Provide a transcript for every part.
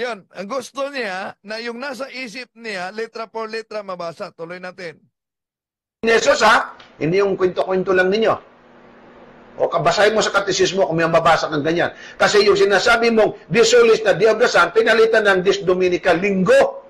Yan, ang gusto niya na yung nasa isip niya, letra po letra mabasa. Tuloy natin. Jesus ha, hindi yung kwento-kwento lang ninyo. O kabasahin mo sa katisismo kung may mabasa kang ganyan. Kasi yung sinasabi mong, this na Diablasan, pinalitan ng this Dominican Linggo.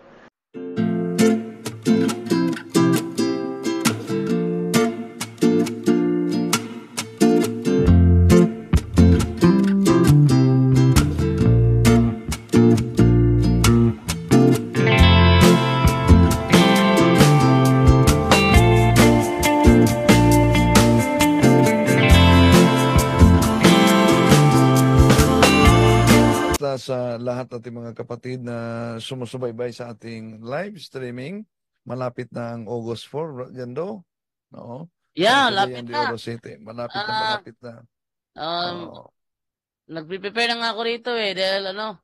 lahat ating mga kapatid na sumusubaybay sa ating live streaming. Malapit na ang August 4, Jando. No? Yeah, Ang na. Oro City. Malapit na, ah, malapit na. Um, Oo. Nagpre-prepare na nga ako rito eh dahil ano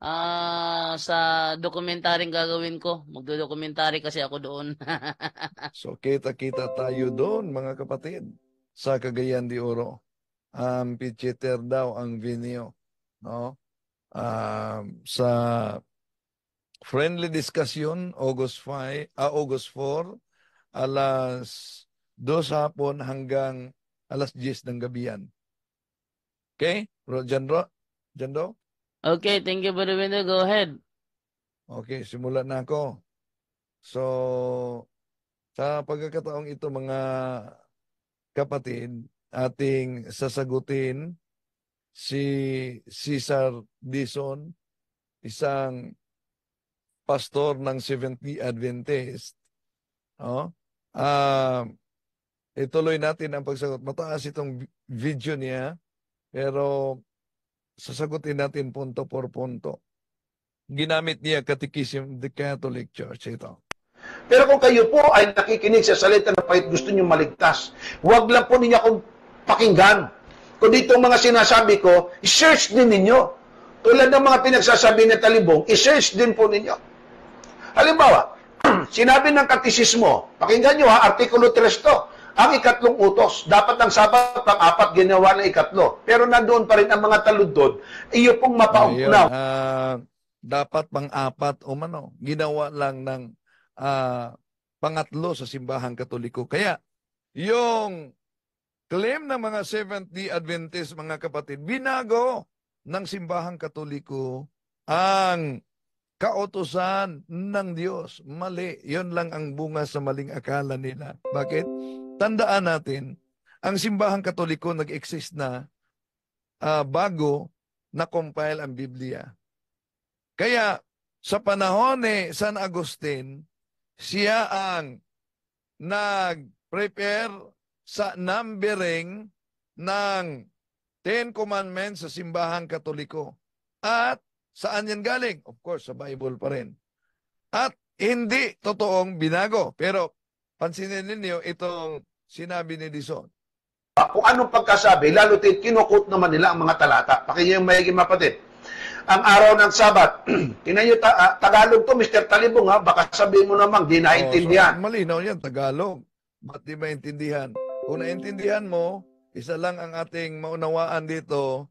ah sa dokumentaryong gagawin ko. Magdo-documentary kasi ako doon. So kita-kita tayo doon mga kapatid sa Cagayan de Oro. Um, Pichiter daw ang venue, no? uh, sa friendly discussion August 5 uh, ah, August 4 alas 2 hapon hanggang alas 10 ng gabihan. Okay? Jandro? Jandro? Okay, thank you for window. Go ahead. Okay, simulan na ako. So, sa pagkakataong ito mga kapatid, ating sasagutin si Cesar Dison, isang pastor ng Seventh-day Adventist. Oh? Uh, ituloy natin ang pagsagot. Mataas itong video niya, pero sasagutin natin punto por punto. Ginamit niya Catechism the Catholic Church. Ito. Pero kung kayo po ay nakikinig sa salita na pahit gusto niyo maligtas, huwag lang po ninyo akong pakinggan kundi itong mga sinasabi ko, i-search din ninyo. Tulad ng mga pinagsasabi ni Talibong, i-search din po ninyo. Halimbawa, sinabi ng katisismo, pakinggan nyo ha, Artikulo 3 to, ang ikatlong utos. Dapat ang sabat, ang apat, ginawa ng ikatlo. Pero nandoon pa rin ang mga taludod, iyo pong mapaugnaw. Uh, dapat pang-apat o mano, ginawa lang ng uh, pangatlo sa simbahang katoliko. Kaya, yung Claim ng mga Seventh-day Adventist, mga kapatid, binago ng simbahang katoliko ang kautosan ng Diyos. Mali. Yun lang ang bunga sa maling akala nila. Bakit? Tandaan natin, ang simbahang katoliko nag-exist na uh, bago na-compile ang Biblia. Kaya sa panahon ni San Agustin, siya ang nag-prepare sa numbering ng Ten Commandments sa simbahang katoliko. At saan yan galing? Of course, sa Bible pa rin. At hindi totoong binago. Pero pansinin ninyo itong sinabi ni Dison. Kung anong pagkasabi, lalo tit, kinukot naman nila ang mga talata. Pakinyo yung mayiging mapatid. Ang araw ng Sabat, tinan nyo, ta- ah, Tagalog to, Mr. Talibong ha, baka sabihin mo naman, di naintindihan. Oh, so, malinaw yan, Tagalog. Ba't di maintindihan? Kung naintindihan mo, isa lang ang ating maunawaan dito,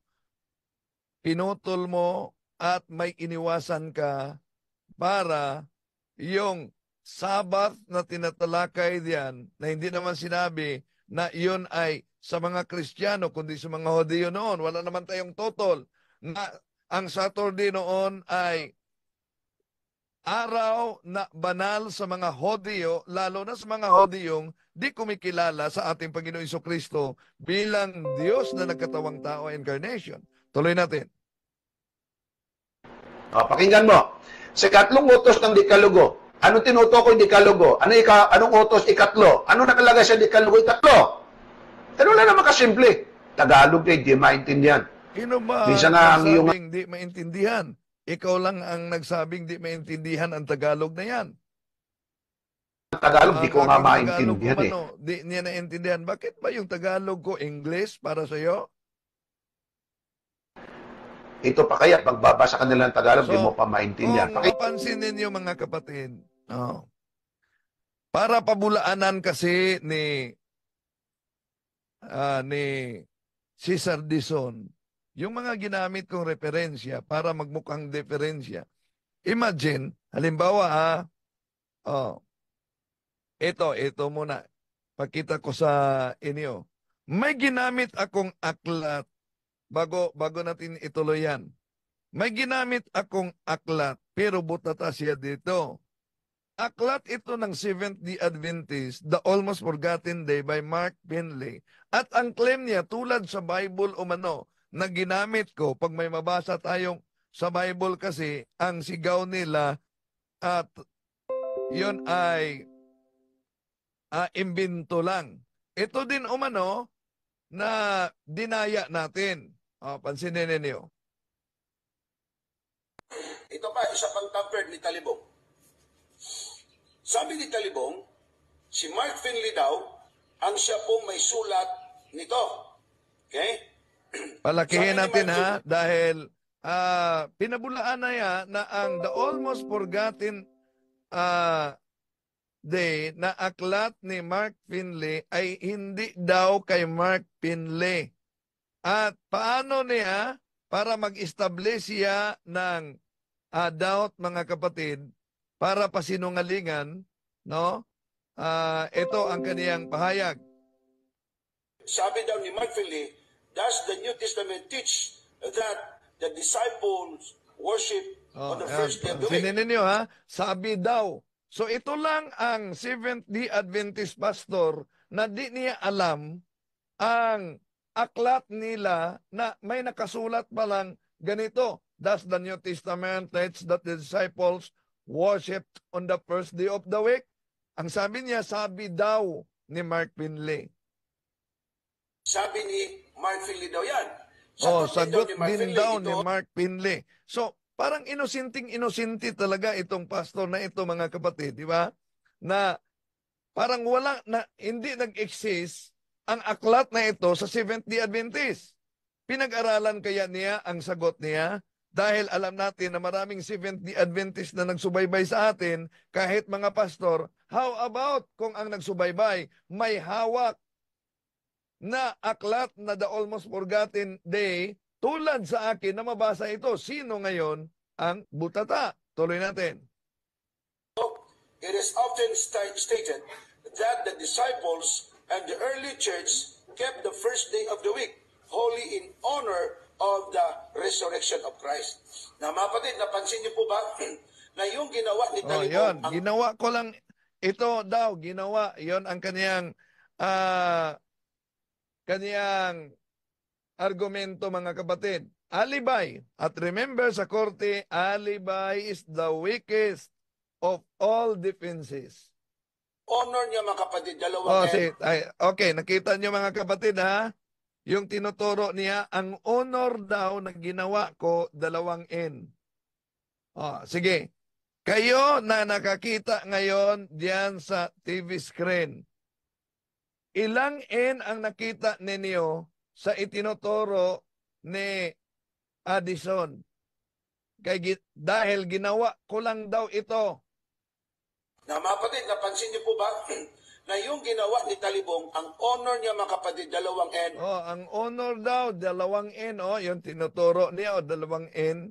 pinutol mo at may iniwasan ka para yung Sabbath na tinatalakay diyan na hindi naman sinabi na iyon ay sa mga Kristiyano kundi sa mga Hodeo noon. Wala naman tayong total na ang Saturday noon ay araw na banal sa mga Hodeo, lalo na sa mga Hodeyong di kumikilala sa ating Panginoong Iso Kristo bilang Diyos na nagkatawang tao incarnation. Tuloy natin. O, pakinggan mo. Sa katlong utos ng Dikalugo, ano tinutukoy Dikalugo? Ano ika, anong utos ikatlo? Ano nakalagay sa Dikalugo ikatlo? Ano lang naman kasimple. Tagalog eh, di maintindihan. Sino ba Minsan nga ang iyong... Hindi maintindihan? Ikaw lang ang nagsabing di maintindihan ang Tagalog na yan. Tagalog, di ko nga maintindihan eh. Ano, di niya naintindihan. Bakit ba yung Tagalog ko English para sa'yo? Ito pa kaya, pagbabasa ka nila ng Tagalog, so, di mo pa maintindihan. Kung mapansin ninyo mga kapatid, no? para pabulaanan kasi ni uh, ni Cesar Dizon, yung mga ginamit kong referensya para magmukhang diferensya. Imagine, halimbawa ha, ah, oh, ito, ito muna. Pakita ko sa inyo. May ginamit akong aklat bago bago natin ituloy yan. May ginamit akong aklat pero butata siya dito. Aklat ito ng Seventh-day Adventist, The Almost Forgotten Day by Mark Finley. At ang claim niya tulad sa Bible o mano na ginamit ko pag may mabasa tayong sa Bible kasi ang sigaw nila at yon ay uh, imbinto lang. Ito din umano na dinaya natin. Oh, pansinin ninyo. Ito pa, isa pang tampered ni Talibong. Sabi ni Talibong, si Mark Finley daw, ang siya pong may sulat nito. Okay? Palakihin natin ha, dahil uh, pinabulaan na yan na ang the almost forgotten uh, Day na aklat ni Mark Finley ay hindi daw kay Mark Finley. At paano niya para mag-establish siya ng uh, doubt mga kapatid para pasinungalingan, no? Uh, ito ang kaniyang pahayag. Sabi daw ni Mark Finley, does the New Testament teach that the disciples worship oh, on the first day of the week? Sinin ninyo ha, sabi daw So ito lang ang Seventh-day Adventist pastor na di niya alam ang aklat nila na may nakasulat pa lang ganito. That's the New Testament teach that the disciples worshipped on the first day of the week. Ang sabi niya, sabi daw ni Mark Finley. Sabi ni Mark Finley daw yan. Sagot oh, sagot din, daw ni Mark, din daw ni Mark Finley. So, Parang inusinting inusinti talaga itong pastor na ito mga kapatid, di ba? Na parang wala na hindi nag-exist ang aklat na ito sa Seventh-day Adventist. Pinag-aralan kaya niya ang sagot niya dahil alam natin na maraming Seventh-day Adventist na nagsubaybay sa atin kahit mga pastor. How about kung ang nagsubaybay may hawak na aklat na the almost forgotten day tulad sa akin na mabasa ito, sino ngayon ang butata? Tuloy natin. It is often stated that the disciples and the early church kept the first day of the week holy in honor of the resurrection of Christ. Na mapatid, napansin niyo po ba na yung ginawa ni Talibon... Oh, yun. Ang... Ginawa ko lang ito daw, ginawa. yon ang kaniyang uh, ah, kaniyang argumento mga kapatid. Alibay. At remember sa korte, alibay is the weakest of all defenses. Honor niya mga kapatid, dalawa oh, si, ay, Okay, nakita niyo mga kapatid ha? Yung tinuturo niya, ang honor daw na ginawa ko, dalawang N. Oh, sige. Kayo na nakakita ngayon diyan sa TV screen. Ilang N ang nakita ninyo sa itinuturo ni Addison. Kay, dahil ginawa ko lang daw ito. Na mga kapatid, napansin niyo po ba na yung ginawa ni Talibong, ang honor niya mga kapatid, dalawang N. Oh, ang honor daw, dalawang N. Oh, yung tinuturo niya, oh, dalawang N.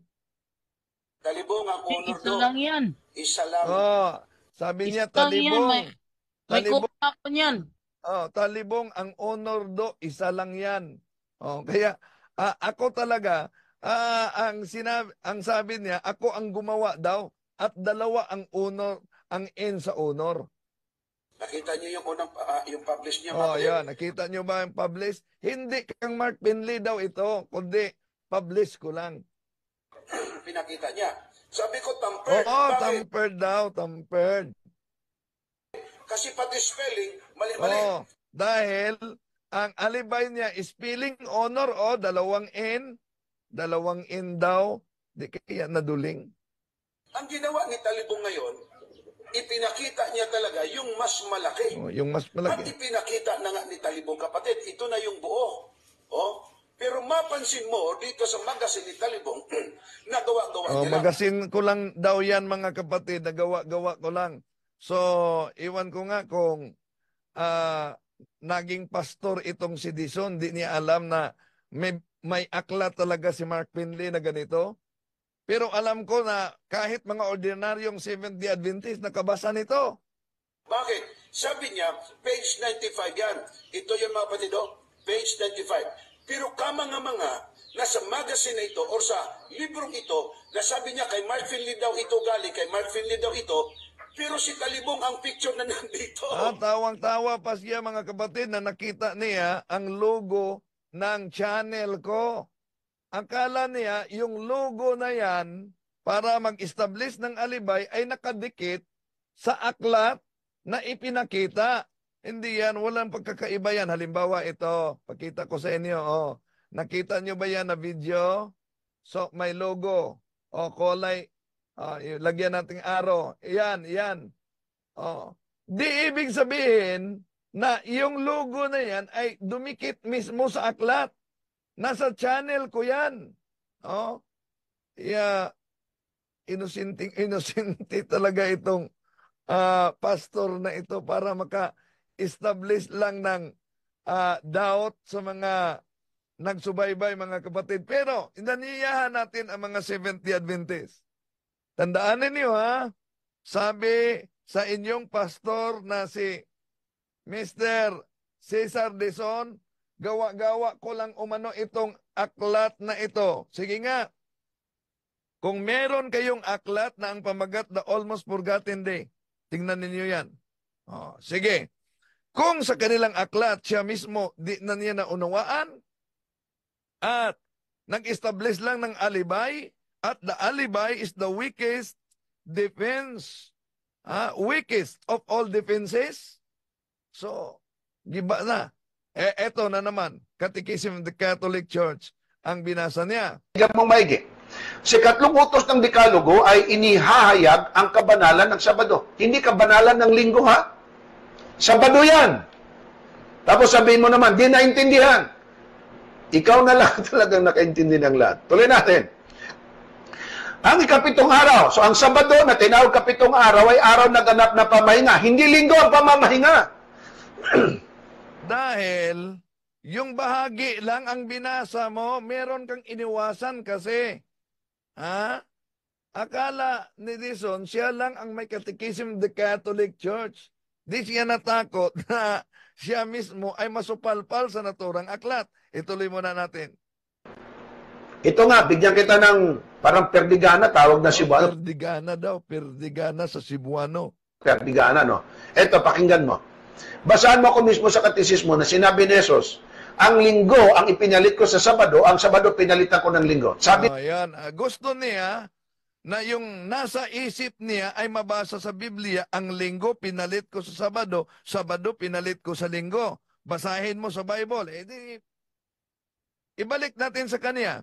Talibong, ang honor Isa daw. lang yan. Isa lang. Oh, sabi niya, Talibong. Yan, may, may talibong, yan. Oh, talibong ang honor do, isa lang 'yan. Oh, kaya uh, ako talaga uh, ang sinabi ang sabi niya, ako ang gumawa daw at dalawa ang honor, ang N sa honor. Nakita niyo yung unang uh, yung publish niya, Oh, yun. Nakita niyo ba yung publish? Hindi kang Mark Pinley daw ito, kundi publish ko lang. Pinakita niya. Sabi ko tampered. Oo, oh, tampered daw, tampered. Kasi pati spelling, Mali, mali. Oh, dahil ang alibay niya is feeling honor o oh, dalawang N. Dalawang N daw. Di kaya naduling. Ang ginawa ni Talibong ngayon, ipinakita niya talaga yung mas malaki. Oh, yung mas malaki. At ipinakita na nga ni Talibong kapatid, ito na yung buo. Oh, pero mapansin mo dito sa magasin ni Talibong, nagawa-gawa oh, niya Magasin ko lang daw yan mga kapatid, nagawa-gawa ko lang. So, iwan ko nga kung uh, naging pastor itong si Dison, di niya alam na may, may akla talaga si Mark Finley na ganito. Pero alam ko na kahit mga ordinaryong Seventh-day Adventist nakabasa nito. Bakit? Sabi niya, page 95 yan. Ito yung mga patido, oh. page 95. Pero kamanga-manga na sa magazine na ito or sa librong ito, na sabi niya kay Mark Finley daw ito galing, kay Mark Finley daw ito, pero si Talibong ang picture na nandito. Ah, tawang-tawa pa siya mga kapatid na nakita niya ang logo ng channel ko. Akala niya yung logo na yan para mag-establish ng alibay ay nakadikit sa aklat na ipinakita. Hindi yan, walang pagkakaiba yan. Halimbawa ito, pakita ko sa inyo. Oh. Nakita nyo ba yan na video? So, may logo. O, oh, kulay Oh, lagyan natin arrow. Yan, yan. Oh. Di ibig sabihin na yung logo na yan ay dumikit mismo sa aklat. Nasa channel ko yan. Oh. Yeah. Inusinting, inusinti talaga itong uh, pastor na ito para maka-establish lang ng uh, doubt sa mga nagsubaybay mga kapatid. Pero inaniyahan natin ang mga Seventh-day Adventists. Tandaan ninyo ha, sabi sa inyong pastor na si Mr. Cesar Deson, gawa-gawa ko lang umano itong aklat na ito. Sige nga, kung meron kayong aklat na ang pamagat na Almost Forgotten Day, tingnan ninyo yan. Oh, sige, kung sa kanilang aklat siya mismo di na niya naunawaan at nag-establish lang ng alibay, at the alibi is the weakest defense. Ah, weakest of all defenses. So, giba na. E, eto na naman, Catechism of the Catholic Church, ang binasa niya. Higap mong maigi. Sa katlong utos ng Dekalogo ay inihahayag ang kabanalan ng Sabado. Hindi kabanalan ng linggo, ha? Sabado yan. Tapos sabihin mo naman, di naintindihan. Ikaw na lang talagang nakaintindi ng lahat. Tuloy natin. Ang ikapitong araw. So ang Sabado na tinawag kapitong araw ay araw na ganap na pamahinga. Hindi linggo ang pamamahinga. Dahil yung bahagi lang ang binasa mo, meron kang iniwasan kasi. Ha? Akala ni Dison, siya lang ang may Catechism of the Catholic Church. Di siya natakot na siya mismo ay masupalpal sa naturang aklat. Ituloy muna natin. Ito nga, bigyan kita ng parang perdigana, tawag na Cebuano. Perdigana daw, perdigana sa Cebuano. Perdigana, no? Ito, pakinggan mo. Basahan mo ako mismo sa katisismo na sinabi ni Jesus, ang linggo ang ipinalit ko sa Sabado, ang Sabado pinalitan ko ng linggo. Sabi... Oh, yan. Ah, gusto niya na yung nasa isip niya ay mabasa sa Biblia, ang linggo pinalit ko sa Sabado, Sabado pinalit ko sa linggo. Basahin mo sa Bible. Eh, di, ibalik natin sa kanya.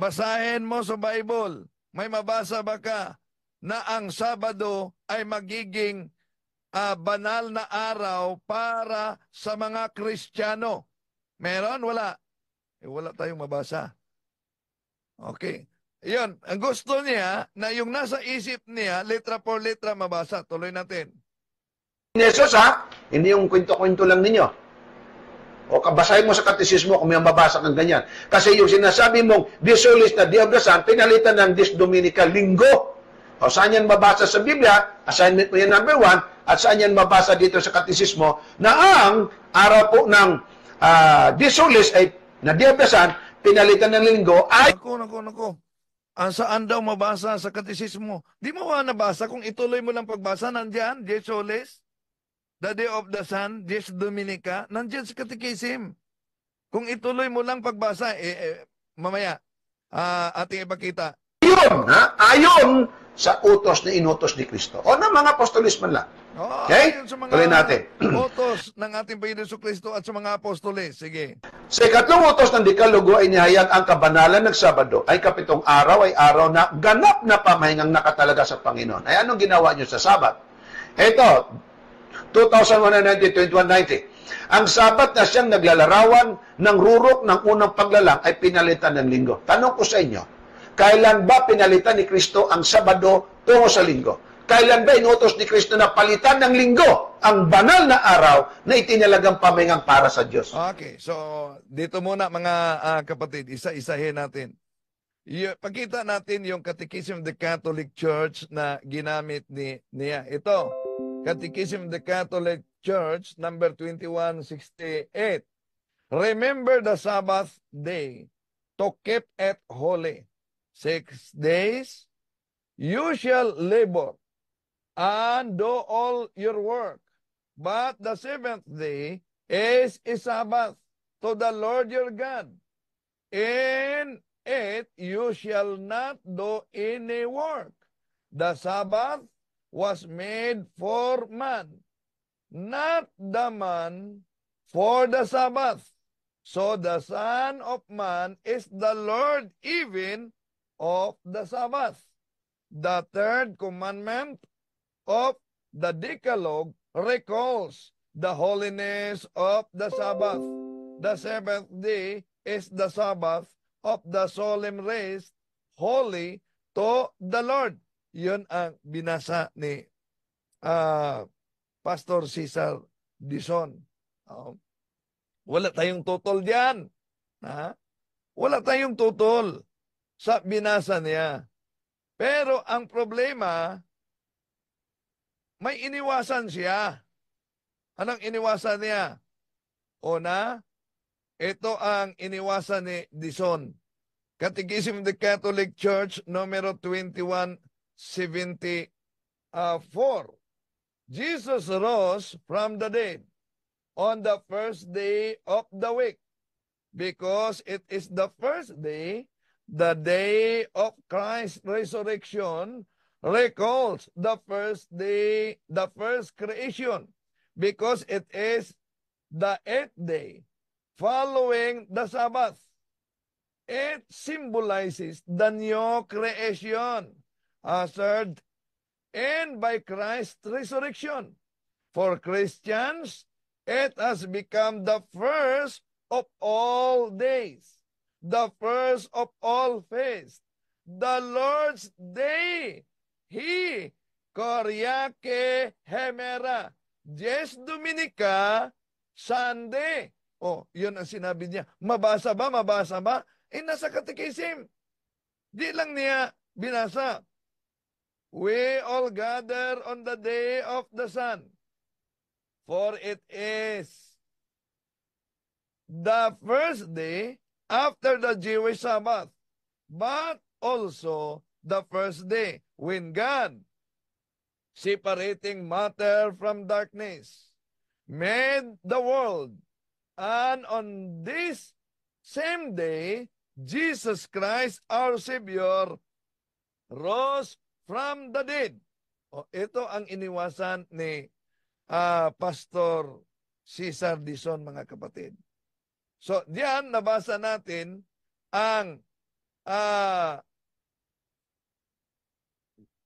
Basahin mo sa Bible. May mabasa ba ka na ang Sabado ay magiging uh, banal na araw para sa mga Kristiyano? Meron? Wala. Eh, wala tayong mabasa. Okay. Yun, ang gusto niya na yung nasa isip niya, letra por letra mabasa. Tuloy natin. Ni Jesus ha, hindi yung kwento-kwento lang ninyo. O kabasahin mo sa katisismo kung may mabasa kang ganyan. Kasi yung sinasabi mong disulis na diablasan, pinalitan ng dis Dominica linggo. O saan yan mabasa sa Biblia? Assignment mo yan number one. At saan yan mabasa dito sa katisismo na ang araw po ng uh, ah, disulis ay na diablasan, pinalitan ng linggo ay... Ako, ako, ako. Ang saan daw mabasa sa katisismo? Di mo ba nabasa kung ituloy mo lang pagbasa, nandiyan, disulis? the day of the sun, Dies Dominica, nandiyan sa Catechism. Kung ituloy mo lang pagbasa, eh, eh, mamaya, uh, ating ipakita. Ayon, ha? Ayon sa utos na inutos ni Kristo. O ng mga apostolis man lang. Oh, okay? Tuloy natin. utos ng ating Panginoon Kristo at sa mga apostolis. Sige. Sa ikatlong utos ng Dekalogo ay nihayag ang kabanalan ng Sabado. Ay kapitong araw ay araw na ganap na pamahingang nakatalaga sa Panginoon. Ay anong ginawa niyo sa Sabat? Ito, 2,190-2190. Ang sabat na siyang naglalarawan ng rurok ng unang paglalang ay pinalitan ng linggo. Tanong ko sa inyo, kailan ba pinalitan ni Kristo ang Sabado tungo sa linggo? Kailan ba inutos ni Kristo na palitan ng linggo ang banal na araw na itinalagang pamayang para sa Diyos? Okay, so dito muna mga uh, kapatid, isa-isahin natin. Y- pagkita natin yung Catechism of the Catholic Church na ginamit ni niya. Ito, Catechism of the Catholic Church, number 2168. Remember the Sabbath day to keep it holy. Six days you shall labor and do all your work. But the seventh day is a Sabbath to the Lord your God. In it you shall not do any work. The Sabbath was made for man, not the man for the Sabbath. So the Son of Man is the Lord even of the Sabbath. The third commandment of the Decalogue recalls the holiness of the Sabbath. The seventh day is the Sabbath of the solemn rest, holy to the Lord. Yun ang binasa ni uh, Pastor Cesar Dison. Uh, wala tayong total diyan. Ha? Wala tayong total sa binasa niya. Pero ang problema, may iniwasan siya. Anong iniwasan niya? Una, ito ang iniwasan ni Dison. Catechism of the Catholic Church, numero 21, 74. Jesus rose from the dead on the first day of the week because it is the first day, the day of Christ's resurrection recalls the first day, the first creation because it is the eighth day following the Sabbath. It symbolizes the new creation hazard, and by Christ's resurrection. For Christians, it has become the first of all days, the first of all feasts, the Lord's day. He, Koryake Hemera, Jes Dominica, Sunday. Oh, yun ang sinabi niya. Mabasa ba? Mabasa ba? Eh, nasa katikisim. Di lang niya binasa. We all gather on the day of the sun, for it is the first day after the Jewish Sabbath, but also the first day when God, separating matter from darkness, made the world. And on this same day, Jesus Christ, our Savior, rose from the dead. O, ito ang iniwasan ni uh, Pastor Cesar Dison, mga kapatid. So, diyan nabasa natin ang uh,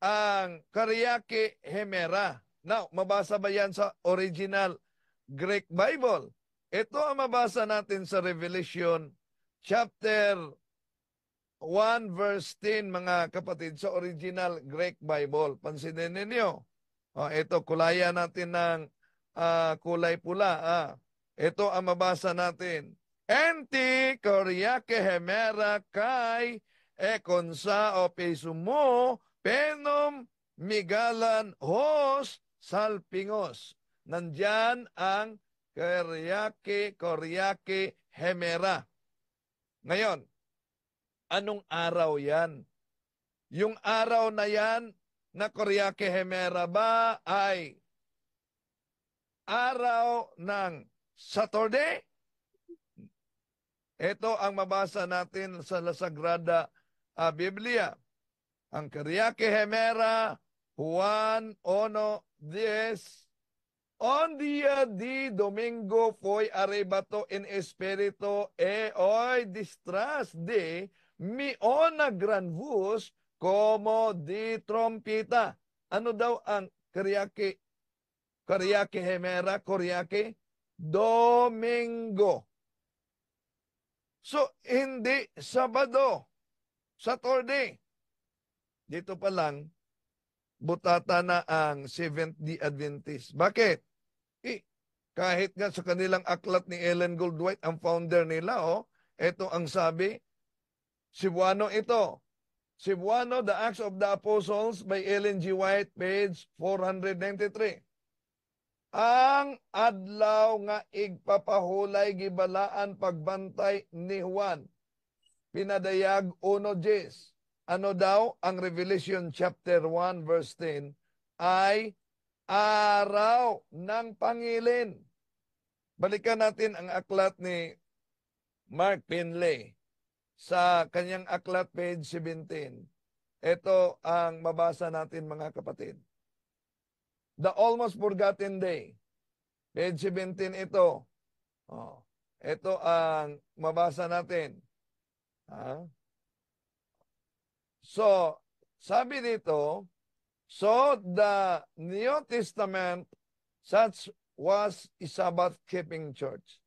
ang Karyake Hemera. Now, mabasa ba yan sa original Greek Bible? Ito ang mabasa natin sa Revelation chapter 1 verse 10 mga kapatid sa original Greek Bible. Pansinin ninyo. Oh, ito kulaya natin ng uh, kulay pula. Ah. Ito ang mabasa natin. Enti koriake hemera kai ekonsa opisumo penom migalan hos salpingos. Nandyan ang koriake koryake hemera. Ngayon, Anong araw yan? Yung araw na yan na Koryake Hemera ba ay araw ng Saturday? Ito ang mabasa natin sa La Sagrada uh, Biblia. Ang Karyake Hemera, Juan 1.10 On dia di domingo foi arrebato en espirito e hoy distras de mi ona gran vos como di trompeta. Ano daw ang karyake? Karyake Hemera, karyake Domingo. So, hindi Sabado, Saturday. Dito pa lang, butata na ang Seventh-day Adventist. Bakit? Eh, kahit nga sa kanilang aklat ni Ellen Goldwhite, ang founder nila, oh, ito ang sabi, Cebuano ito. Cebuano, The Acts of the Apostles by Ellen G. White, page 493. Ang adlaw nga igpapahulay gibalaan pagbantay ni Juan. Pinadayag uno 1:10. Ano daw ang Revelation chapter 1 verse 10 ay araw ng pangilin. Balikan natin ang aklat ni Mark Pinley sa kanyang aklat page 17. Ito ang mabasa natin mga kapatid. The Almost Forgotten Day. Page 17 ito. Oh, ito ang mabasa natin. Ha? So, sabi dito, So the New Testament such was a Sabbath-keeping church.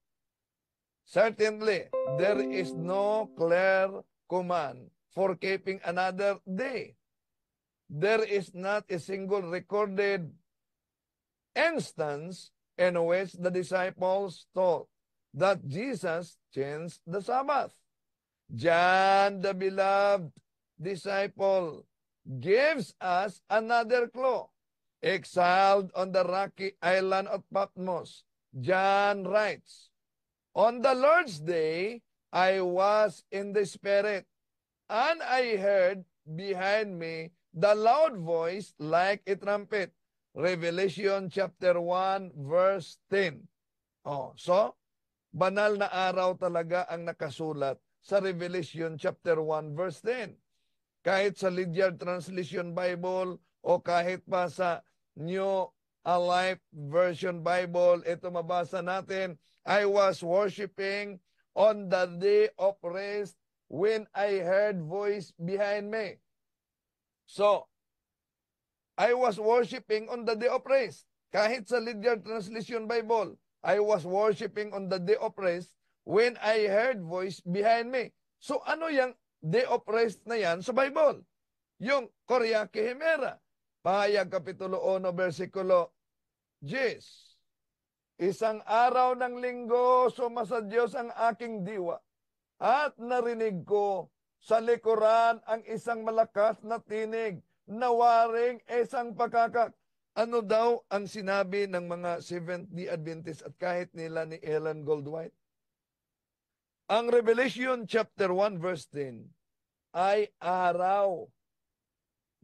Certainly, there is no clear command for keeping another day. There is not a single recorded instance in which the disciples thought that Jesus changed the Sabbath. John, the beloved disciple, gives us another clue. Exiled on the rocky island of Patmos, John writes, On the Lord's day, I was in the Spirit, and I heard behind me the loud voice like a trumpet. Revelation chapter 1 verse 10. Oh, so banal na araw talaga ang nakasulat sa Revelation chapter 1 verse 10. Kahit sa Lydiard Translation Bible o kahit pa sa New Alive Version Bible, ito mabasa natin I was worshiping on the day of rest when I heard voice behind me. So, I was worshiping on the day of rest. Kahit sa Lydiard Translation Bible, I was worshiping on the day of rest when I heard voice behind me. So, ano yung day of rest na yan sa Bible? Yung Korea Kehimera. Pahayag Kapitulo 1, versikulo 10. Isang araw ng linggo, sumasa ang aking diwa. At narinig ko sa likuran ang isang malakas na tinig na waring isang pakakak. Ano daw ang sinabi ng mga Seventh-day Adventists at kahit nila ni Ellen Goldwhite? Ang Revelation chapter 1 verse 10 ay araw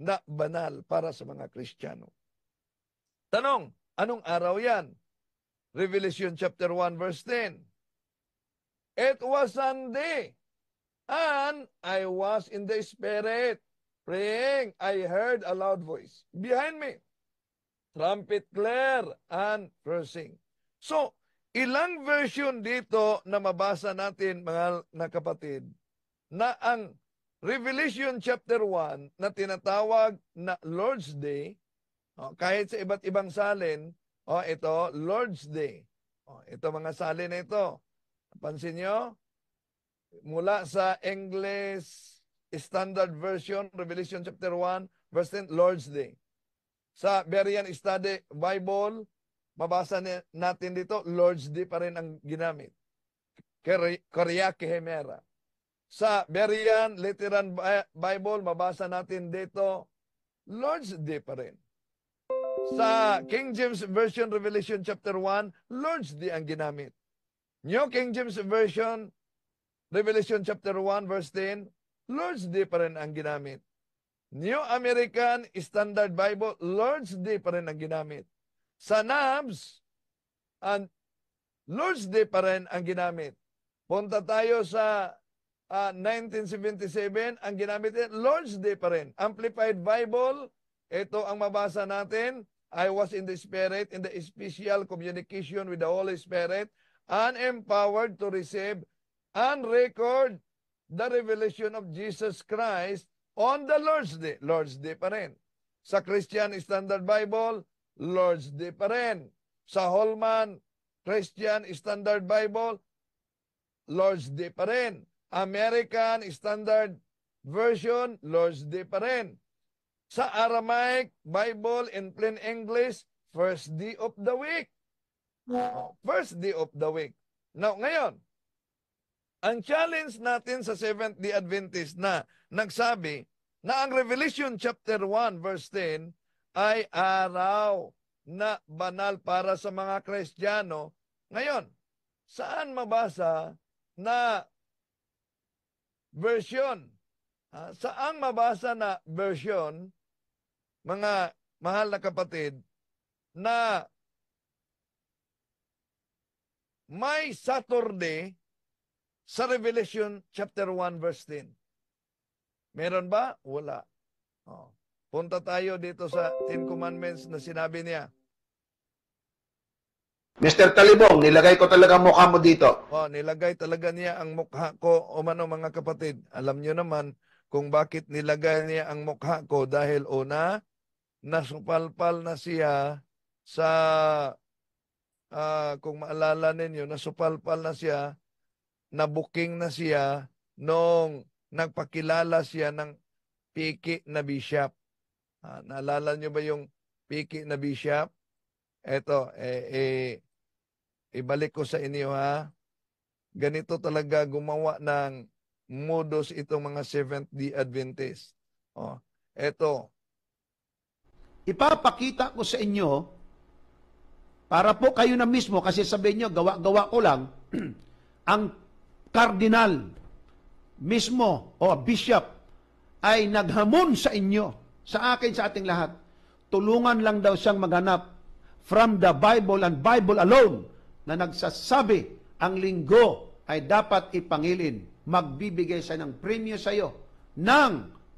na banal para sa mga Kristiyano. Tanong, anong araw yan? Revelation chapter 1 verse 10. It was Sunday, and I was in the Spirit, praying. I heard a loud voice behind me, trumpet clear and cursing. So, ilang version dito na mabasa natin, mga nakapatid, na ang Revelation chapter 1 na tinatawag na Lord's Day, oh, kahit sa iba't ibang salin, o, oh, ito, Lord's Day. O, oh, ito mga sali na ito. Pansin nyo, mula sa English Standard Version, Revelation chapter 1, verse 10, Lord's Day. Sa Berean Study Bible, mabasa natin dito, Lord's Day pa rin ang ginamit. Korea Kehemera. Sa Berean Lutheran Bible, mabasa natin dito, Lord's Day pa rin. Sa King James Version Revelation chapter 1, Lord's Day ang ginamit. New King James Version Revelation chapter 1 verse 10, Lord's Day pa rin ang ginamit. New American Standard Bible, Lord's Day pa rin ang ginamit. Sa NABS, and Lord's Day pa rin ang ginamit. Punta tayo sa uh, ah, 1977, ang ginamit din, Lord's Day pa rin. Amplified Bible, ito ang mabasa natin. I was in the Spirit in the special communication with the Holy Spirit and empowered to receive and record the revelation of Jesus Christ on the Lord's Day. Lord's Day pa rin. Sa Christian Standard Bible, Lord's Day pa rin. Sa Holman Christian Standard Bible, Lord's Day pa rin. American Standard Version, Lord's Day pa rin sa Aramaic Bible in plain English, first day of the week. First day of the week. Now, ngayon, ang challenge natin sa Seventh-day Adventist na nagsabi na ang Revelation chapter 1 verse 10 ay araw na banal para sa mga Kristiyano. Ngayon, saan mabasa na version? Ah, saan mabasa na version mga mahal na kapatid, na may Saturday sa Revelation chapter 1 verse 10. Meron ba? Wala. Oh. Punta tayo dito sa Ten Commandments na sinabi niya. Mr. Talibong, nilagay ko talaga mukha mo dito. Oh, nilagay talaga niya ang mukha ko o mano mga kapatid. Alam niyo naman kung bakit nilagay niya ang mukha ko dahil una, nasupalpal na siya sa uh, kung maalala ninyo, nasupalpal na siya, na booking na siya noong nagpakilala siya ng Piki na Bishop. Uh, naalala niyo ba yung Piki na Bishop? Eto, eh, eh, ibalik ko sa inyo ha. Ganito talaga gumawa ng modus itong mga Seventh-day Adventist. Oh, eto, Ipapakita ko sa inyo para po kayo na mismo kasi sabi nyo, gawa-gawa ko lang, ang kardinal mismo o bishop ay naghamon sa inyo, sa akin, sa ating lahat. Tulungan lang daw siyang maghanap from the Bible and Bible alone na nagsasabi ang linggo ay dapat ipangilin. Magbibigay siya ng premyo sa iyo ng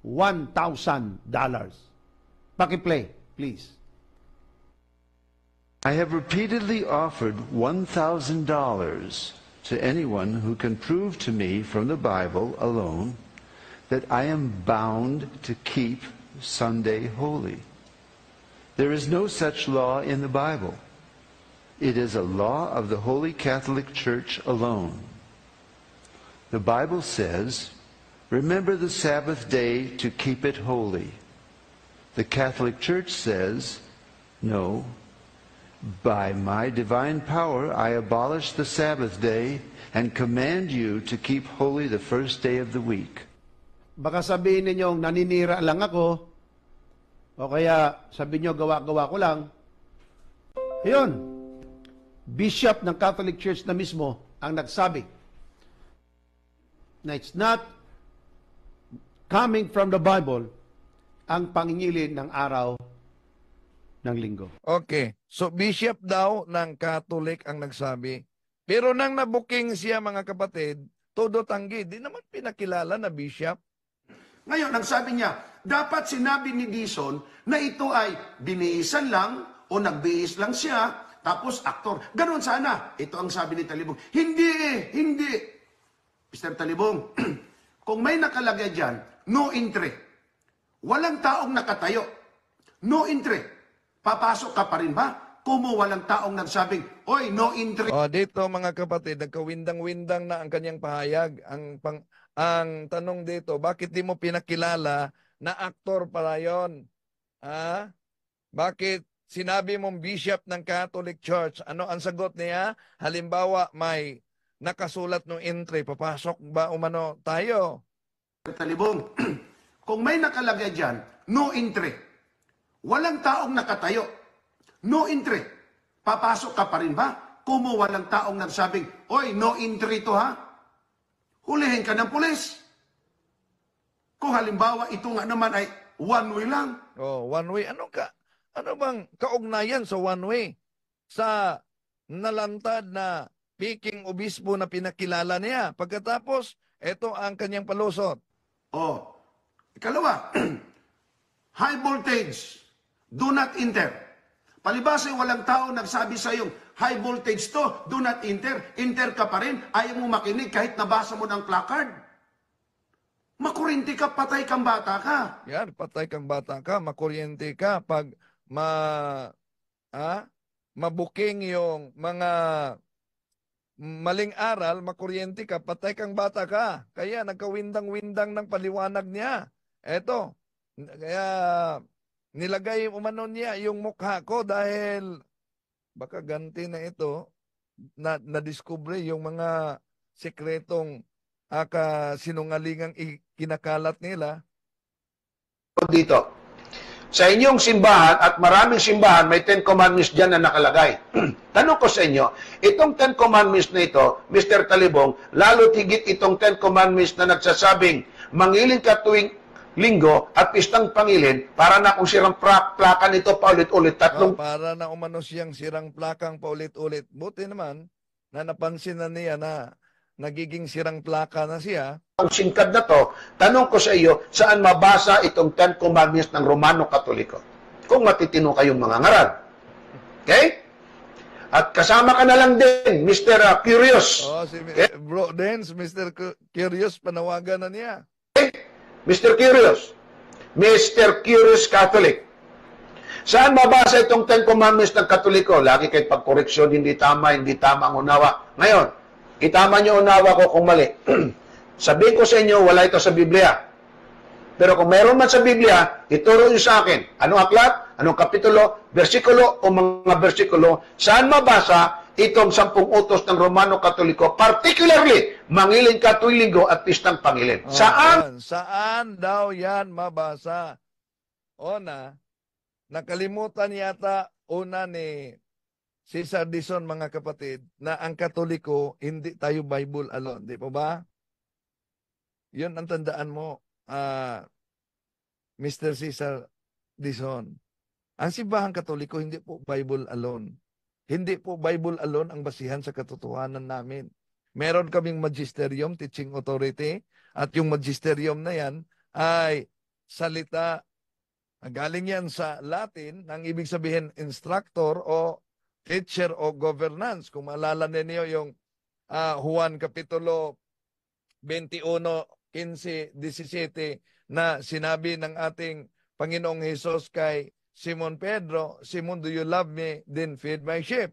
$1,000. please. I have repeatedly offered $1,000 to anyone who can prove to me from the Bible alone that I am bound to keep Sunday holy. There is no such law in the Bible. It is a law of the Holy Catholic Church alone. The Bible says, Remember the Sabbath day to keep it holy. The Catholic Church says, no, by my divine power I abolish the Sabbath day and command you to keep holy the first day of the week. Baka sabihin ninyong naninira lang ako, o kaya sabihin nyo gawa-gawa ko lang. Ayun, Bishop ng Catholic Church na mismo ang nagsabi na it's not coming from the Bible, ang pangingilin ng araw ng linggo. Okay. So bishop daw ng Catholic ang nagsabi. Pero nang nabuking siya mga kapatid, todo tanggi. Di naman pinakilala na bishop. Ngayon, nang sabi niya, dapat sinabi ni Dison na ito ay biniisan lang o nagbiis lang siya, tapos aktor. Ganon sana. Ito ang sabi ni Talibong. Hindi eh, hindi. Mr. Talibong, kung may nakalagay dyan, no entry. Walang taong nakatayo. No entry. Papasok ka pa rin ba? Kumo walang taong nagsabing, Oy, no entry. Oh, dito mga kapatid, nagkawindang-windang na ang kanyang pahayag. Ang, pang, ang tanong dito, bakit di mo pinakilala na aktor pala yon? Ha? Bakit sinabi mong bishop ng Catholic Church? Ano ang sagot niya? Halimbawa, may nakasulat ng entry, papasok ba umano tayo? Talibong, Kung may nakalagay dyan, no entry. Walang taong nakatayo. No entry. Papasok ka pa rin ba? Kumo walang taong nagsabing, Oy, no entry to ha? Hulihin ka ng pulis. Kung halimbawa, ito nga naman ay one way lang. Oh, one way. Ano ka? Ano bang kaugnayan sa one way? Sa nalantad na piking obispo na pinakilala niya. Pagkatapos, ito ang kanyang palusot. Oh, Ikalawa, high voltage, do not enter. Palibasa, walang tao nagsabi sa iyong high voltage to, do not enter. Enter ka pa rin, ayaw mo makinig kahit nabasa mo ng placard. Makurinti ka, patay kang bata ka. Yan, patay kang bata ka, makuryente ka pag ma ah, mabuking yung mga maling aral, makuryente ka, patay kang bata ka. Kaya nagkawindang-windang ng paliwanag niya. Eto, kaya nilagay umano niya yung mukha ko dahil baka ganti na ito na na nadiskubre yung mga sikretong aka ah, sinungalingang kinakalat nila dito sa inyong simbahan at maraming simbahan may 10 commandments diyan na nakalagay tanong ko sa inyo itong 10 commandments na ito Mr. Talibong lalo tigit itong 10 commandments na nagsasabing mangiling ka tuwing linggo at pistang pangilin para na kung sirang pra- plaka nito paulit-ulit tatlong... Ah, para na umano siyang sirang plakang paulit-ulit. Buti naman na napansin na niya na nagiging sirang plaka na siya. Ang singkad na to, tanong ko sa iyo, saan mabasa itong Ten Commandments ng Romano Katoliko? Kung matitino kayong mga ngaral. Okay? At kasama ka na lang din, Mr. Ah, Curious. Oh, si okay? Eh, bro Dance, Mr. Curious, panawagan na niya. Mr. Curious. Mr. Curious Catholic. Saan mabasa itong Ten Commandments ng Katoliko? Lagi kay pagkoreksyon, hindi tama, hindi tama ang unawa. Ngayon, itama niyo unawa ko kung mali. Sabihin ko sa inyo, wala ito sa Biblia. Pero kung meron man sa Biblia, ituro niyo sa akin. Anong aklat? Anong kapitulo? Versikulo o mga versikulo? Saan mabasa itong sampung utos ng Romano Katoliko, particularly Mangiling Katuilingo at Pistang Pangilin. Oh, saan? Saan daw yan mabasa? na, nakalimutan yata una ni Cesar Dison mga kapatid na ang Katoliko hindi tayo Bible alone, di po ba? Yun ang tandaan mo, uh, ah, Mr. Cesar Dison. Ang simbahan Katoliko hindi po Bible alone. Hindi po Bible alone ang basihan sa katotohanan namin. Meron kaming magisterium, teaching authority, at yung magisterium na yan ay salita. Galing yan sa Latin, nang ibig sabihin instructor o teacher o governance. Kung maalala ninyo yung uh, Juan Kapitulo 21, 15, 17 na sinabi ng ating Panginoong Hesus kay Simon Pedro, Simon, do you love me? Then feed my sheep.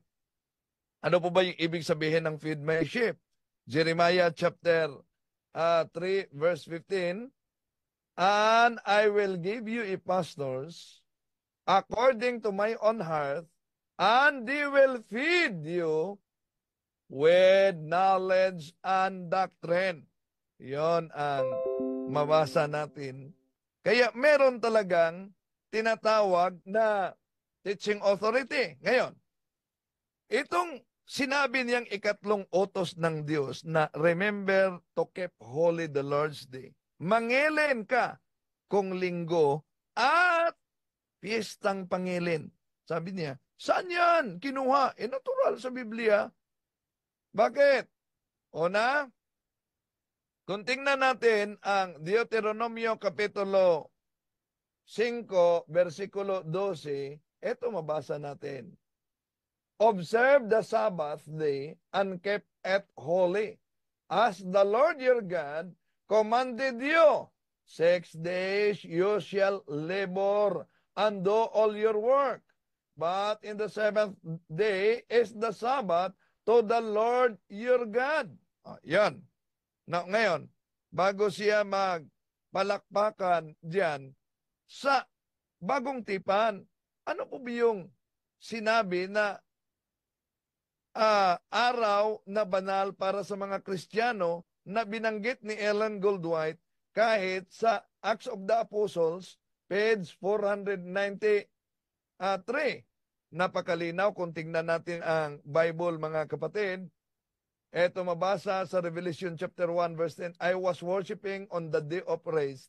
Ano po ba yung ibig sabihin ng feed my sheep? Jeremiah chapter uh, ah, 3 verse 15, And I will give you a pastors according to my own heart, and they will feed you with knowledge and doctrine. Yon ang mabasa natin. Kaya meron talagang tinatawag na teaching authority. Ngayon, itong sinabi niyang ikatlong otos ng Diyos na remember to keep holy the Lord's Day. Mangilin ka kung linggo at piyestang pangilin. Sabi niya, saan yan? Kinuha. E natural sa Biblia. Bakit? O na, kung tingnan natin ang Deuteronomio Kapitulo 5, versikulo 12, ito mabasa natin. Observe the Sabbath day and keep it holy, as the Lord your God commanded you. Six days you shall labor and do all your work. But in the seventh day is the Sabbath to the Lord your God. Ah, yan. Na, ngayon, bago siya magpalakpakan diyan, sa bagong tipan, ano po ba yung sinabi na uh, araw na banal para sa mga Kristiyano na binanggit ni Ellen Goldwhite kahit sa Acts of the Apostles, page 493. Ah, Napakalinaw kung tingnan natin ang Bible mga kapatid. Ito mabasa sa Revelation chapter 1 verse 10, I was worshiping on the day of rest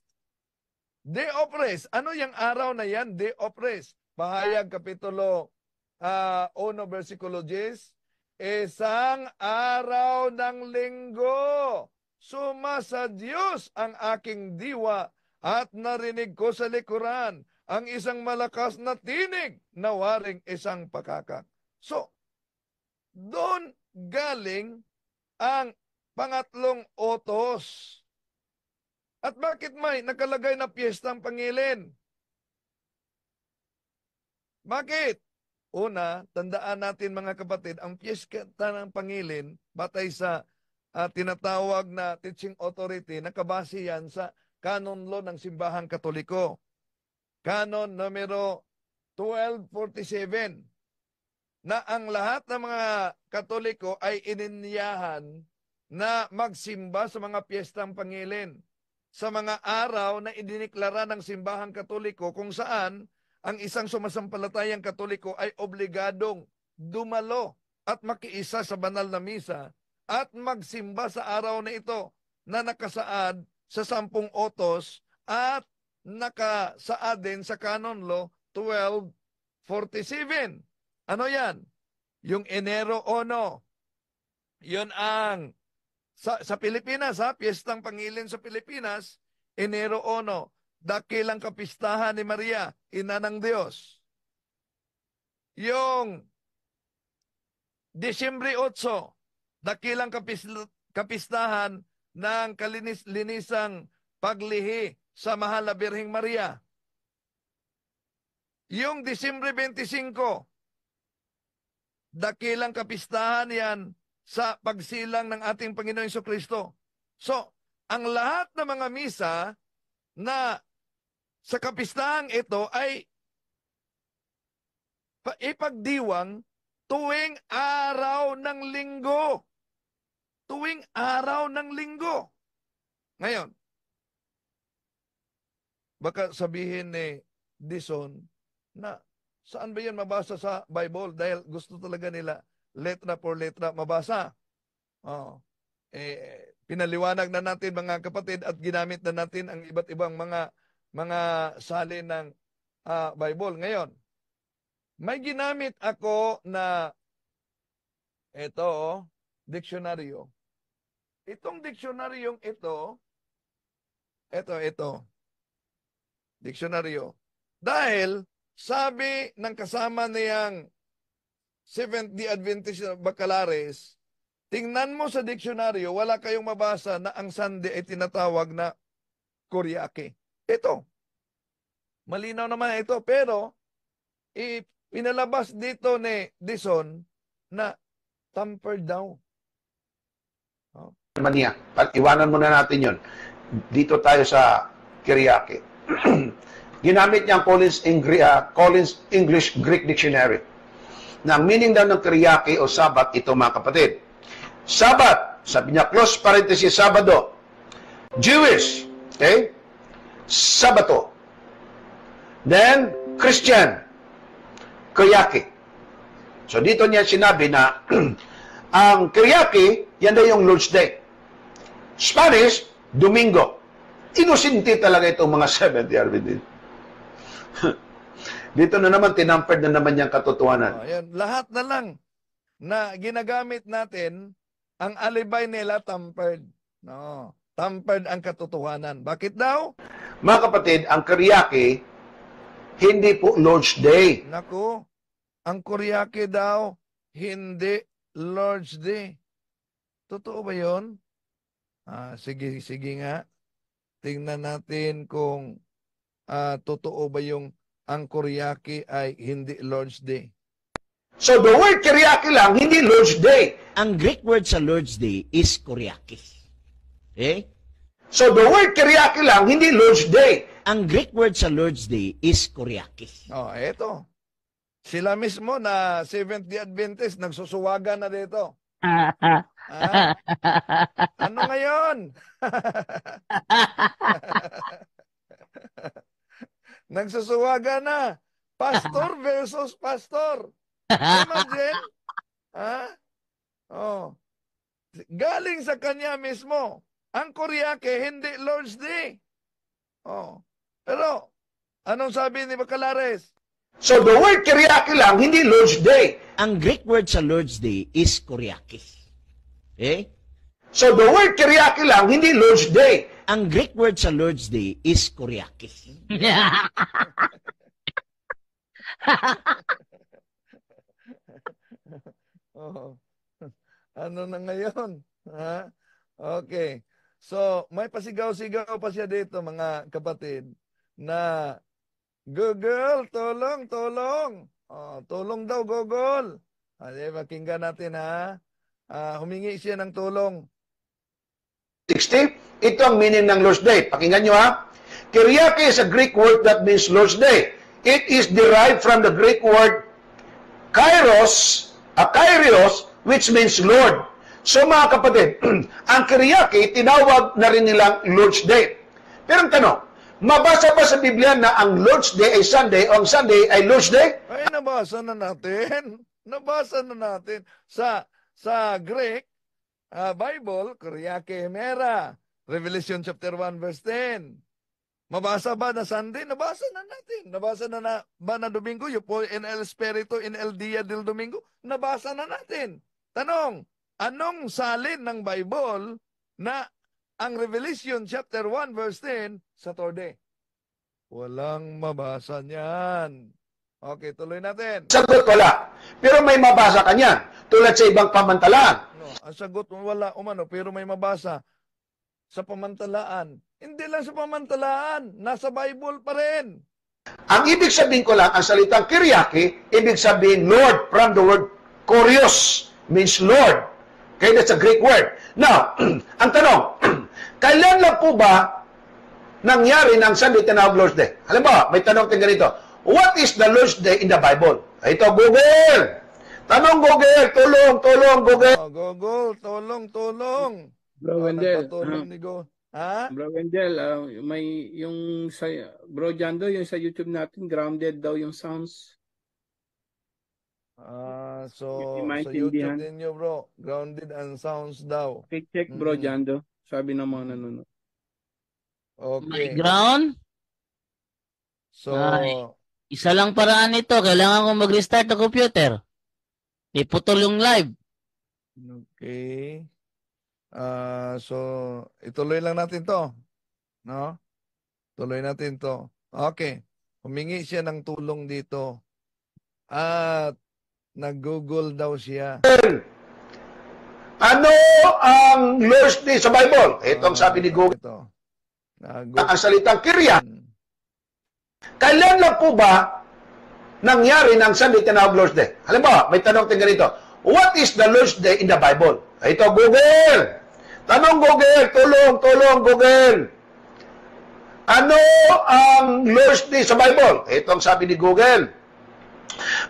Day of Ano yung araw na yan? Day of Rest. Pahayag Kapitulo uh, ah, 1, versikulo 10. Isang araw ng linggo. Suma sa Diyos ang aking diwa at narinig ko sa likuran ang isang malakas na tinig na waring isang pakakak. So, doon galing ang pangatlong otos at bakit may nakalagay na piyesta ang pangilin? Bakit? Una, tandaan natin mga kapatid, ang piyesta ng pangilin batay sa uh, tinatawag na teaching authority, nakabase yan sa canon law ng simbahang katoliko. Canon numero 1247 na ang lahat ng mga katoliko ay ininyahan na magsimba sa mga piyestang pangilin sa mga araw na idiniklara ng simbahang katoliko kung saan ang isang sumasampalatayang katoliko ay obligadong dumalo at makiisa sa banal na misa at magsimba sa araw na ito na nakasaad sa sampung otos at nakasaad din sa canon law 1247. Ano yan? Yung Enero 1. Yun ang sa, sa Pilipinas, ha? Piyestang Pangilin sa Pilipinas, Enero 1, dakilang kapistahan ni Maria, ina ng Diyos. Yung Disyembre 8, dakilang kapistahan ng kalinis-linisang paglihi sa Mahal na Birhing Maria. Yung Disyembre 25, dakilang kapistahan yan sa pagsilang ng ating Panginoong Iso Kristo. So, ang lahat ng mga misa na sa kapistahan ito ay ipagdiwang tuwing araw ng linggo. Tuwing araw ng linggo. Ngayon, baka sabihin ni Dison na saan ba yan mabasa sa Bible dahil gusto talaga nila letra por letra mabasa. Oh. Eh, pinaliwanag na natin mga kapatid at ginamit na natin ang iba't ibang mga mga sali ng uh, Bible ngayon. May ginamit ako na ito, oh, diksyonaryo. Itong diksionaryong ito, ito, ito, diksyonaryo. Dahil sabi ng kasama niyang Seventh-day Adventist na Bacalares, tingnan mo sa diksyonaryo, wala kayong mabasa na ang Sunday ay tinatawag na Koryake. Ito. Malinaw naman ito. Pero, pinalabas dito ni Dison na tamper daw. Oh. Mania, iwanan muna natin yon. Dito tayo sa Kiriake. Ginamit niya ang Collins, Ingr- uh, ah, Collins English Greek Dictionary na ang meaning daw ng Kriyaki o Sabat, ito mga kapatid. Sabat, sabi niya, close parenthesis, Sabado. Jewish, okay? Sabato. Then, Christian, Kriyaki. So dito niya sinabi na ang Kriyaki, yan daw yung Lord's Day. Spanish, Domingo. Inusinti talaga itong mga seventh 70 Arvidin. Dito na naman, tinampered na naman yung katotohanan. Oh, yun. Lahat na lang na ginagamit natin, ang alibay nila tampered. No. Tampered ang katotohanan. Bakit daw? Mga kapatid, ang Karyake, hindi po launch Day. Naku, ang Karyake daw, hindi Lord's Day. Totoo ba yon? Ah, sige, sige nga. Tingnan natin kung ah, totoo ba yung ang kuryaki ay hindi Lord's Day. So the word kuryaki lang, hindi Lord's Day. Ang Greek word sa Lord's Day is kuryaki. Okay? Eh? So the word kuryaki lang, hindi Lord's Day. Ang Greek word sa Lord's Day is kuryaki. Oh, eto. Sila mismo na Seventh-day Adventist, nagsusuwagan na dito. ah? Ano ngayon? Nagsusuwaga na. Pastor versus pastor. Imagine. ha? Oh. Galing sa kanya mismo. Ang kuryake, hindi Lord's Day. Oh. Pero, anong sabi ni Bacalares? So the word kuryake lang, hindi Lord's Day. Ang Greek word sa Lord's Day is kuryake. Eh? Okay? So the word kuryake lang, hindi Lord's Day ang Greek word sa Lord's Day is Kuriakis. oh. Ano na ngayon? Ha? Okay. So, may pasigaw-sigaw pa siya dito mga kapatid na Google, tulong, tulong. Oh, tulong daw Google. Ay, pakinggan natin ha. Uh, humingi siya ng tulong. 60? Ito ang meaning ng Lord's Day. Pakinggan nyo ha. Kyriake is a Greek word that means Lord's Day. It is derived from the Greek word kairos, a kairos, which means Lord. So mga kapatid, ang Kyriake, tinawag na rin nilang Lord's Day. Pero ang tanong, mabasa ba sa Biblia na ang Lord's Day ay Sunday o ang Sunday ay Lord's Day? Ay, nabasa na natin. Nabasa na natin. Sa sa Greek, uh, Bible, Kyriake Mera. Revelation chapter 1 verse 10. Mabasa ba na Sunday? Nabasa na natin. Nabasa na, na ba na Domingo? Yung po in El Espiritu, in El Dia del Domingo? Nabasa na natin. Tanong, anong salin ng Bible na ang Revelation chapter 1 verse 10 sa Torde? Walang mabasa niyan. Okay, tuloy natin. Sagot wala. Pero may mabasa kanya. Tulad sa ibang pamantalaan. No, ang sagot wala umano pero may mabasa sa pamantalaan. Hindi lang sa pamantalaan, nasa Bible pa rin. Ang ibig sabihin ko lang, ang salitang Kyriaki, ibig sabihin Lord from the word Kurios means Lord. Okay, that's a Greek word. Now, ang tanong, kailan lang po ba nangyari ng Sunday tinawag Lord's Day? Halimbawa, may tanong tayo ganito, What is the Lord's Day in the Bible? Ito, Google! Tanong Google, tulong, tulong, Google. Oh, Google, tulong, tulong. Bro Wendell. Natutulog ah. ni Go. Ha? Bro Wendell, uh, may yung sa Bro Jando, yung sa YouTube natin, grounded daw yung sounds. Ah, uh, so sa YouTube din niyo, bro. Grounded and sounds daw. Check check bro mm. Jando, sabi ng mga nanonood. Okay. My ground? So, Ay, isa lang paraan nito. Kailangan ko mag-restart ng computer. Iputol yung live. Okay. Uh, so, ituloy lang natin to. No? Tuloy natin to. Okay. Humingi siya ng tulong dito. At nag-google daw siya. Ano ang Lord's Day sa Bible? Ito ang sabi ni Google. Ito. Nag-google. Ang salitang kirya. Kailan lang po ba nangyari ng Sunday tinawag Lord's Day? Halimbawa, may tanong tayo ganito. What is the Lord's Day in the Bible? Ito, Google! Tanong Google, tulong, tulong Google. Ano ang Lord's Day sa Bible? Ito ang sabi ni Google.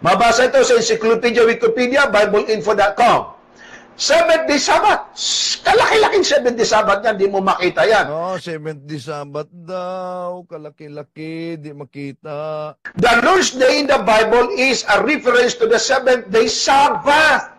Mabasa ito sa Encyclopedia Wikipedia, BibleInfo.com. Seventh day Sabbath. Kalaki-laking seventh day Sabbath yan, di mo makita yan. No, ah, seventh day Sabbath daw, kalaki-laki, di makita. The Lord's Day in the Bible is a reference to the seventh day Sabbath.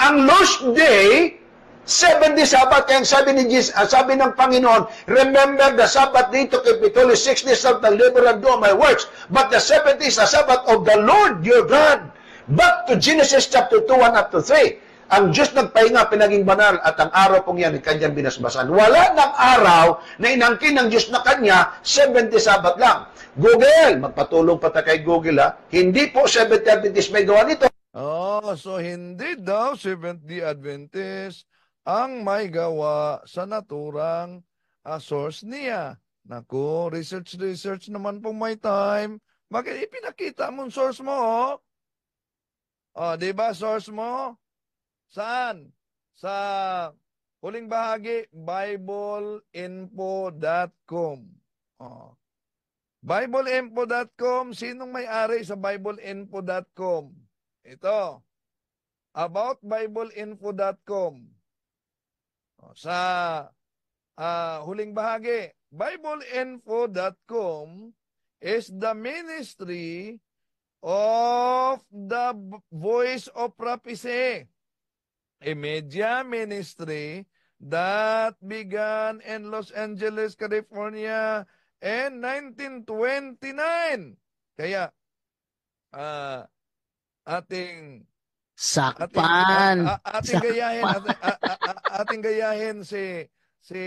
Ang Lord's Day 70 Sabat, kaya sabi ni Jesus, uh, sabi ng Panginoon, remember the Sabbath dito kay Pitulo, 6 days of the labor and do my works, but the 70 is the Sabbath of the Lord your God. Back to Genesis chapter 2, 1 up to 3. Ang Diyos nagpahinga, pinaging banal, at ang araw pong yan, kanyang binasbasan. Wala ng araw na inangkin ng Diyos na kanya, 70 Sabat lang. Google, magpatulong pa kay Google ha, hindi po 70 Adventist may gawa nito. Oh, so hindi daw 70 Adventist ang may gawa sa naturang uh, source niya. Naku, research, research naman pong may time. Bakit ipinakita mo source mo, oh? Oh, di ba source mo? Saan? Sa huling bahagi, bibleinfo.com. Oh. Bibleinfo.com, sinong may-ari sa bibleinfo.com? Ito, about bibleinfo.com. Sa uh, huling bahagi, BibleInfo.com is the ministry of the voice of prophecy, a media ministry that began in Los Angeles, California in 1929. Kaya, uh, ating Sakpan. Ating, gayahin, ating, ating gayahin si si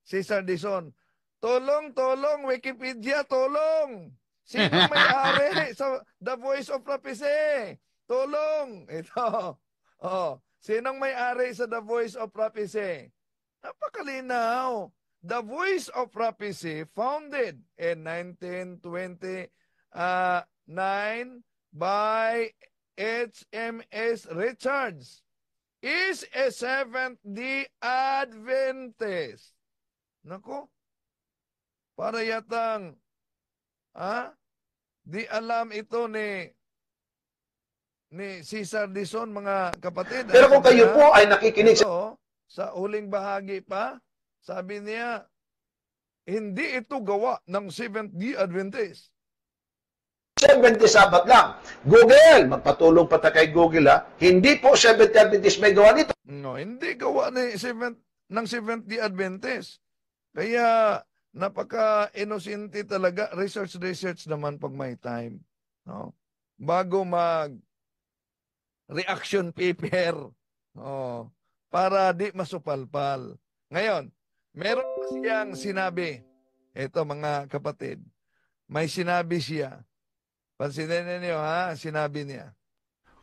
Cesar Dizon. Tolong, tolong, Wikipedia, tolong. Sino may-ari sa The Voice of Prophecy? Eh? Tolong. Ito. Oh, sinong may-ari sa The Voice of Prophecy? Eh? Napakalinaw. The Voice of Prophecy eh, founded in 1929 ah, by HMS Richards is a Seventh-day Adventist. Nako, para yatang, ha? Di alam ito ni ni Cesar Dison mga kapatid. Pero kung kayo na, po ay nakikinig ito, sa uling bahagi pa, sabi niya, hindi ito gawa ng Seventh-day Adventist. 70 Sabat lang. Google, magpatulong pa kay Google ha. Hindi po 70 Adventist may gawa nito. No, hindi gawa ni 7, ng 70 Adventist. Kaya napaka-inosente talaga. Research, research naman pag may time. No? Bago mag reaction paper. Oh, para di masupalpal. Ngayon, meron siyang sinabi. Ito mga kapatid, may sinabi siya Pansinin ninyo ha, sinabi niya.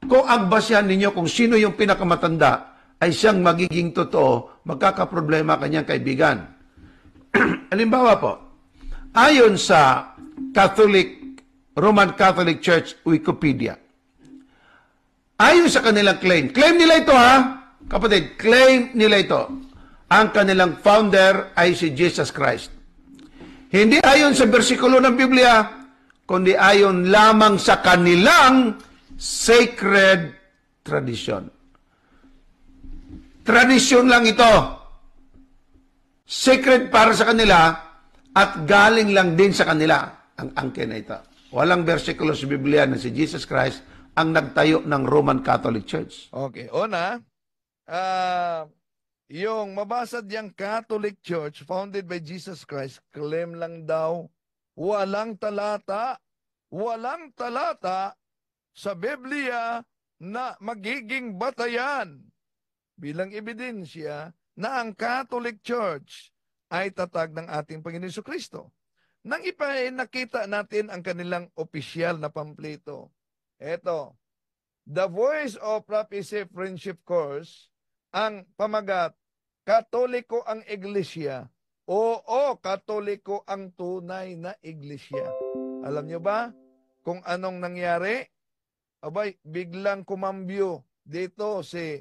Kung ang basehan ninyo kung sino yung pinakamatanda ay siyang magiging totoo, magkakaproblema kanyang kaibigan. Halimbawa po, ayon sa Catholic Roman Catholic Church Wikipedia, ayon sa kanilang claim, claim nila ito ha, kapatid, claim nila ito, ang kanilang founder ay si Jesus Christ. Hindi ayon sa bersikulo ng Biblia, kundi ayon lamang sa kanilang sacred tradition. Tradisyon lang ito. Sacred para sa kanila at galing lang din sa kanila ang angkin na ito. Walang versikulo sa Biblia na si Jesus Christ ang nagtayo ng Roman Catholic Church. Okay. Una, uh, yung mabasa diyang Catholic Church founded by Jesus Christ, claim lang daw walang talata, walang talata sa Biblia na magiging batayan bilang ebidensya na ang Catholic Church ay tatag ng ating Panginoon Kristo. Nang ipainakita natin ang kanilang opisyal na pamplito. Ito, The Voice of Prophecy Friendship Course, ang pamagat, Katoliko ang Iglesia Oo, katoliko ang tunay na iglesia. Alam nyo ba kung anong nangyari? Abay, biglang kumambyo dito si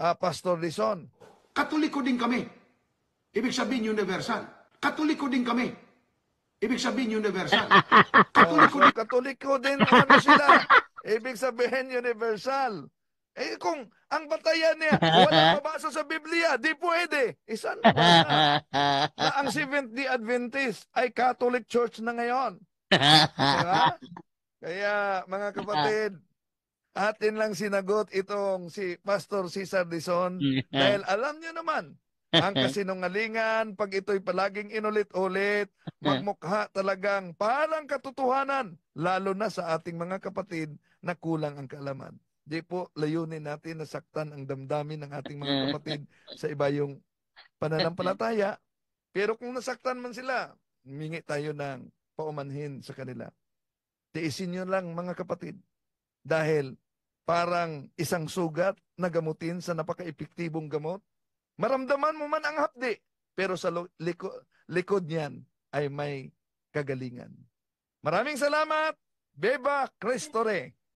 uh, Pastor Lison. Katoliko din kami. Ibig sabihin universal. Katoliko din kami. Ibig sabihin universal. Katoliko, oh, so, katoliko din ano sila. Ibig sabihin universal. Eh kung ang batayan niya, wala mabasa sa Biblia, di pwede. Isan eh, na, ang Seventh-day Adventist ay Catholic Church na ngayon? Diba? Kaya mga kapatid, atin lang sinagot itong si Pastor Cesar Dizon dahil alam niyo naman, ang kasinungalingan, pag ito'y palaging inulit-ulit, magmukha talagang parang katotohanan, lalo na sa ating mga kapatid na kulang ang kaalaman. Di po, layunin natin na nasaktan ang damdamin ng ating mga kapatid sa iba yung pananampalataya. Pero kung nasaktan man sila, mingi tayo ng paumanhin sa kanila. Tiisin nyo lang mga kapatid. Dahil parang isang sugat na gamutin sa napaka-epektibong gamot, maramdaman mo man ang hapdi, pero sa liko, likod niyan ay may kagalingan. Maraming salamat, Beba Cristore.